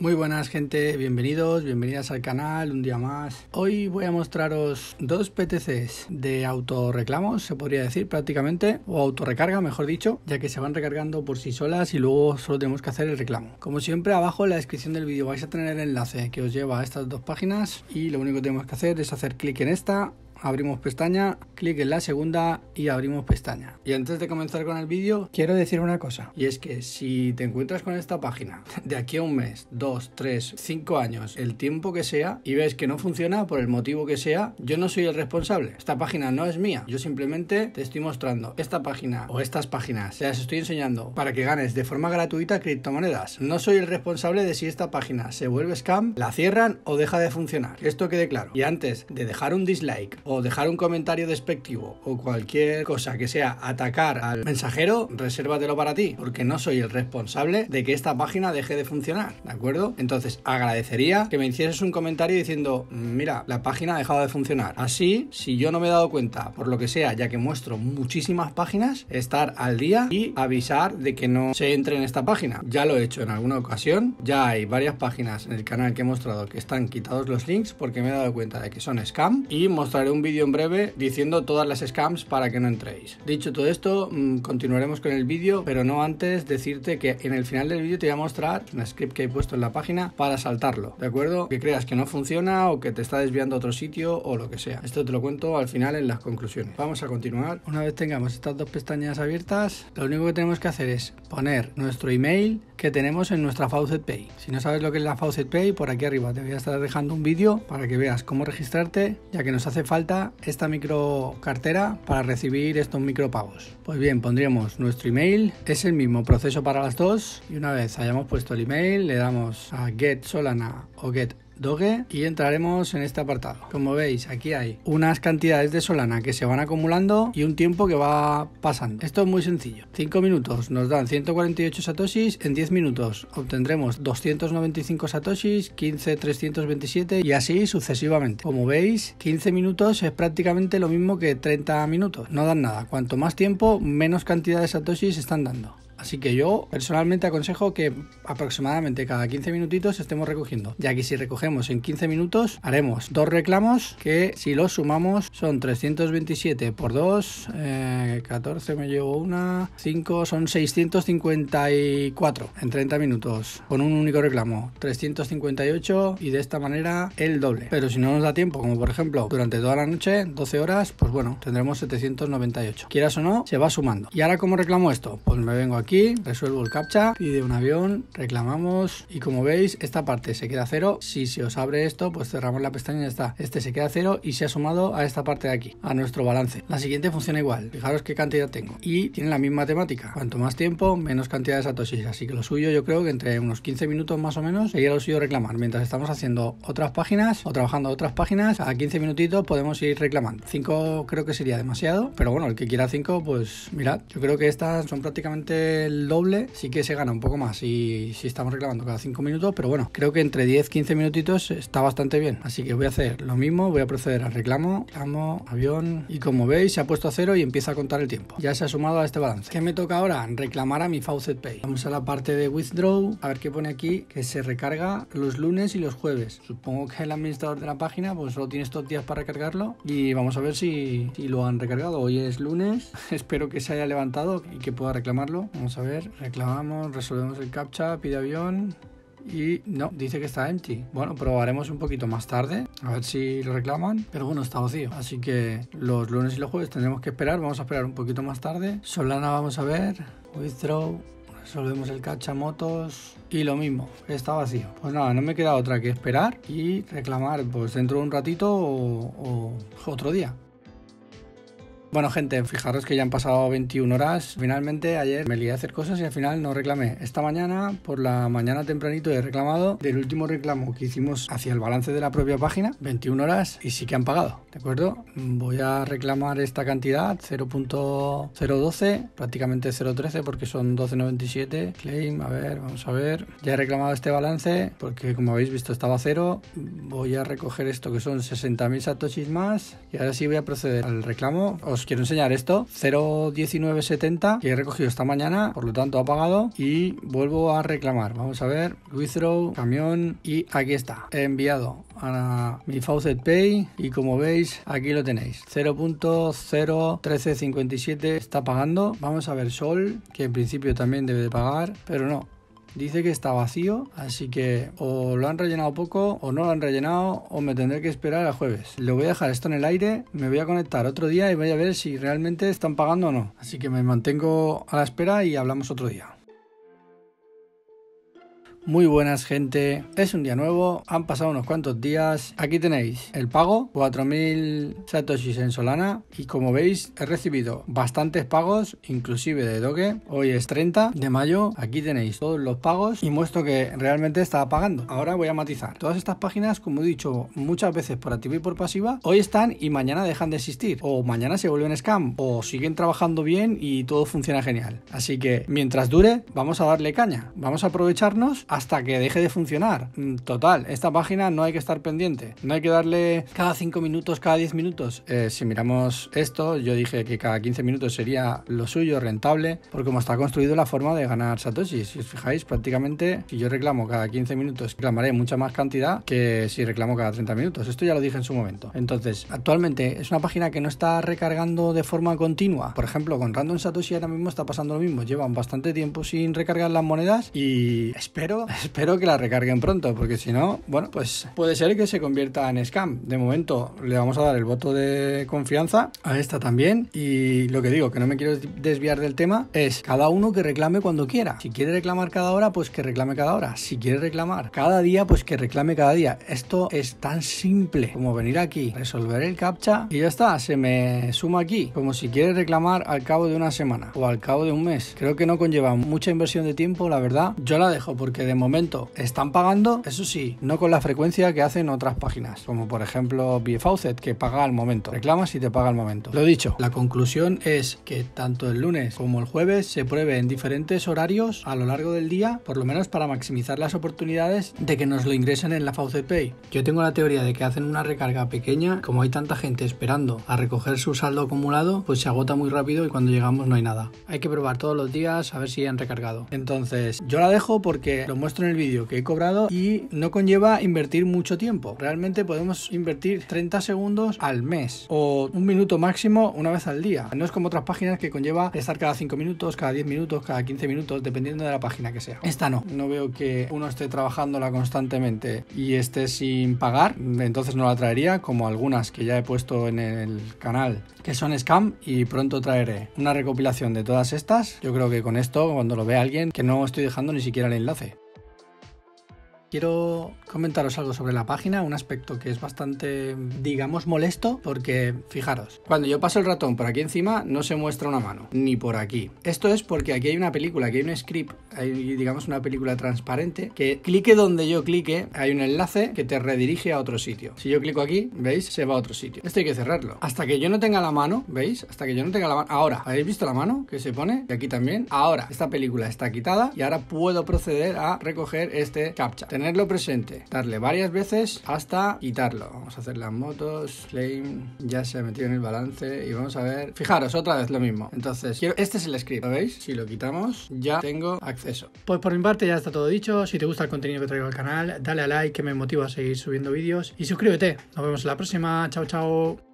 Muy buenas gente, bienvenidos, bienvenidas al canal, un día más. Hoy voy a mostraros dos PTCs de autorreclamos, se podría decir prácticamente, o autorrecarga mejor dicho, ya que se van recargando por sí solas y luego solo tenemos que hacer el reclamo. Como siempre abajo en la descripción del vídeo vais a tener el enlace que os lleva a estas dos páginas y lo único que tenemos que hacer es hacer clic en esta abrimos pestaña, clic en la segunda y abrimos pestaña. Y antes de comenzar con el vídeo, quiero decir una cosa. Y es que si te encuentras con esta página de aquí a un mes, dos, tres, cinco años, el tiempo que sea, y ves que no funciona por el motivo que sea, yo no soy el responsable. Esta página no es mía. Yo simplemente te estoy mostrando esta página o estas páginas. Te las estoy enseñando para que ganes de forma gratuita criptomonedas. No soy el responsable de si esta página se vuelve scam, la cierran o deja de funcionar. esto quede claro. Y antes de dejar un dislike o dejar un comentario despectivo o cualquier cosa que sea atacar al mensajero, resérvatelo para ti, porque no soy el responsable de que esta página deje de funcionar, ¿de acuerdo? Entonces, agradecería que me hicieras un comentario diciendo, mm, mira, la página ha dejado de funcionar. Así, si yo no me he dado cuenta, por lo que sea, ya que muestro muchísimas páginas, estar al día y avisar de que no se entre en esta página. Ya lo he hecho en alguna ocasión, ya hay varias páginas en el canal que he mostrado que están quitados los links porque me he dado cuenta de que son scam y mostraré un vídeo en breve diciendo todas las scams para que no entréis. Dicho todo esto, mm, continuaremos con el vídeo, pero no antes decirte que en el final del vídeo te voy a mostrar un script que he puesto en la página para saltarlo, ¿de acuerdo? Que creas que no funciona o que te está desviando a otro sitio o lo que sea. Esto te lo cuento al final en las conclusiones. Vamos a continuar. Una vez tengamos estas dos pestañas abiertas, lo único que tenemos que hacer es poner nuestro email que tenemos en nuestra Faucet Pay. Si no sabes lo que es la Faucet Pay, por aquí arriba te voy a estar dejando un vídeo para que veas cómo registrarte, ya que nos hace falta esta micro cartera para recibir estos micropagos. Pues bien, pondríamos nuestro email, es el mismo proceso para las dos y una vez hayamos puesto el email le damos a Get Solana o Get Doge y entraremos en este apartado. Como veis, aquí hay unas cantidades de Solana que se van acumulando y un tiempo que va pasando. Esto es muy sencillo. 5 minutos nos dan 148 satoshis, en 10 minutos obtendremos 295 satoshis, 15 327 y así sucesivamente. Como veis, 15 minutos es prácticamente lo mismo que 30 minutos. No dan nada. Cuanto más tiempo, menos cantidad de satoshis están dando. Así que yo personalmente aconsejo que aproximadamente cada 15 minutitos estemos recogiendo, ya que si recogemos en 15 minutos haremos dos reclamos que si los sumamos son 327 por 2, 14 eh, me llevo una, 5 son 654 en 30 minutos con un único reclamo, 358 y de esta manera el doble. Pero si no nos da tiempo, como por ejemplo durante toda la noche, 12 horas, pues bueno, tendremos 798. Quieras o no, se va sumando. ¿Y ahora cómo reclamo esto? Pues me vengo aquí aquí, resuelvo el captcha, pide un avión, reclamamos y como veis esta parte se queda cero. Si se os abre esto, pues cerramos la pestaña y ya está. Este se queda cero y se ha sumado a esta parte de aquí, a nuestro balance. La siguiente funciona igual, fijaros qué cantidad tengo. Y tiene la misma temática, cuanto más tiempo, menos cantidad de satoshis. Así que lo suyo yo creo que entre unos 15 minutos más o menos sería lo suyo reclamar. Mientras estamos haciendo otras páginas o trabajando otras páginas, a 15 minutitos podemos ir reclamando. 5 creo que sería demasiado, pero bueno, el que quiera 5, pues mirad, yo creo que estas son prácticamente el doble, sí que se gana un poco más y si estamos reclamando cada 5 minutos, pero bueno, creo que entre 10-15 minutitos está bastante bien. Así que voy a hacer lo mismo, voy a proceder al reclamo, amo, avión y como veis se ha puesto a cero y empieza a contar el tiempo. Ya se ha sumado a este balance. ¿Qué me toca ahora? Reclamar a mi Faucet Pay. Vamos a la parte de Withdraw, a ver qué pone aquí, que se recarga los lunes y los jueves. Supongo que el administrador de la página pues solo tiene estos días para recargarlo y vamos a ver si, lo han recargado. Hoy es lunes, espero que se haya levantado y que pueda reclamarlo a ver, reclamamos, resolvemos el captcha, pide avión y no, dice que está empty. Bueno, probaremos un poquito más tarde, a ver si lo reclaman, pero bueno, está vacío. Así que los lunes y los jueves tendremos que esperar, vamos a esperar un poquito más tarde. Solana vamos a ver, withdraw, resolvemos el captcha motos y lo mismo, está vacío. Pues nada, no me queda otra que esperar y reclamar pues dentro de un ratito o otro día. Bueno, gente, fijaros que ya han pasado 21 horas. Finalmente, ayer me lié a hacer cosas y al final no reclamé. Esta mañana, por la mañana tempranito, he reclamado del último reclamo que hicimos hacia el balance de la propia página, 21 horas, y sí que han pagado, ¿de acuerdo? Voy a reclamar esta cantidad, 0.012, prácticamente 0.13 porque son 12.97. Claim, a ver, vamos a ver. Ya he reclamado este balance porque, como habéis visto, estaba cero. Voy a recoger esto que son 60.000 satoshis más y ahora sí voy a proceder al reclamo. Os quiero enseñar esto, 01970 que he recogido esta mañana, por lo tanto ha pagado y vuelvo a reclamar. Vamos a ver, withdraw, camión y aquí está, he enviado a mi Faucet Pay y como veis aquí lo tenéis, 0.01357 está pagando. Vamos a ver Sol, que en principio también debe de pagar, pero no, Dice que está vacío, así que o lo han rellenado poco o no lo han rellenado o me tendré que esperar a jueves. Le voy a dejar esto en el aire, me voy a conectar otro día y voy a ver si realmente están pagando o no. Así que me mantengo a la espera y hablamos otro día. Muy buenas gente, es un día nuevo, han pasado unos cuantos días, aquí tenéis el pago, 4.000 satoshis en Solana y como veis he recibido bastantes pagos, inclusive de Doge, hoy es 30 de mayo, aquí tenéis todos los pagos y muestro que realmente estaba pagando. Ahora voy a matizar, todas estas páginas como he dicho muchas veces por activa y por pasiva, hoy están y mañana dejan de existir, o mañana se vuelven scam, o siguen trabajando bien y todo funciona genial. Así que mientras dure, vamos a darle caña, vamos a aprovecharnos a hasta que deje de funcionar. Mm, total, esta página no hay que estar pendiente. No hay que darle cada 5 minutos, cada 10 minutos. Eh, si miramos esto, yo dije que cada 15 minutos sería lo suyo, rentable, Porque como está construido la forma de ganar Satoshi. Si os fijáis, prácticamente, si yo reclamo cada 15 minutos, reclamaré mucha más cantidad que si reclamo cada 30 minutos. Esto ya lo dije en su momento. Entonces, actualmente es una página que no está recargando de forma continua. Por ejemplo, con Random Satoshi ahora mismo está pasando lo mismo. Llevan bastante tiempo sin recargar las monedas y espero Espero que la recarguen pronto, porque si no, bueno, pues puede ser que se convierta en scam. De momento le vamos a dar el voto de confianza a esta también. Y lo que digo, que no me quiero desviar del tema, es cada uno que reclame cuando quiera. Si quiere reclamar cada hora, pues que reclame cada hora. Si quiere reclamar cada día, pues que reclame cada día. Esto es tan simple como venir aquí, resolver el captcha y ya está, se me suma aquí. Como si quiere reclamar al cabo de una semana o al cabo de un mes. Creo que no conlleva mucha inversión de tiempo, la verdad. Yo la dejo porque de momento están pagando, eso sí, no con la frecuencia que hacen otras páginas, como por ejemplo BFaucet, que paga al momento. reclama si te paga al momento. Lo dicho, la conclusión es que tanto el lunes como el jueves se pruebe en diferentes horarios a lo largo del día, por lo menos para maximizar las oportunidades de que nos lo ingresen en la Faucet Pay. Yo tengo la teoría de que hacen una recarga pequeña, como hay tanta gente esperando a recoger su saldo acumulado, pues se agota muy rápido y cuando llegamos no hay nada. Hay que probar todos los días a ver si han recargado. Entonces, yo la dejo porque lo muestro en el vídeo que he cobrado y no conlleva invertir mucho tiempo. Realmente podemos invertir 30 segundos al mes o un minuto máximo una vez al día. No es como otras páginas que conlleva estar cada 5 minutos, cada 10 minutos, cada 15 minutos, dependiendo de la página que sea. Esta no. No veo que uno esté trabajándola constantemente y esté sin pagar, entonces no la traería, como algunas que ya he puesto en el canal, que son scam y pronto traeré una recopilación de todas estas. Yo creo que con esto, cuando lo vea alguien, que no estoy dejando ni siquiera el enlace. Quiero comentaros algo sobre la página, un aspecto que es bastante, digamos, molesto, porque fijaros, cuando yo paso el ratón por aquí encima no se muestra una mano, ni por aquí. Esto es porque aquí hay una película, aquí hay un script, hay, digamos, una película transparente, que clique donde yo clique, hay un enlace que te redirige a otro sitio. Si yo clico aquí, ¿veis? Se va a otro sitio. Esto hay que cerrarlo. Hasta que yo no tenga la mano, ¿veis? Hasta que yo no tenga la mano. Ahora, ¿habéis visto la mano que se pone? Y aquí también. Ahora, esta película está quitada y ahora puedo proceder a recoger este captcha tenerlo presente, darle varias veces hasta quitarlo. Vamos a hacer las motos, flame, ya se ha metido en el balance y vamos a ver. Fijaros, otra vez lo mismo. Entonces, este es el script, ¿lo veis? Si lo quitamos, ya tengo acceso. Pues por mi parte ya está todo dicho. Si te gusta el contenido que traigo al canal, dale a like que me motiva a seguir subiendo vídeos y suscríbete. Nos vemos en la próxima. Chao, chao.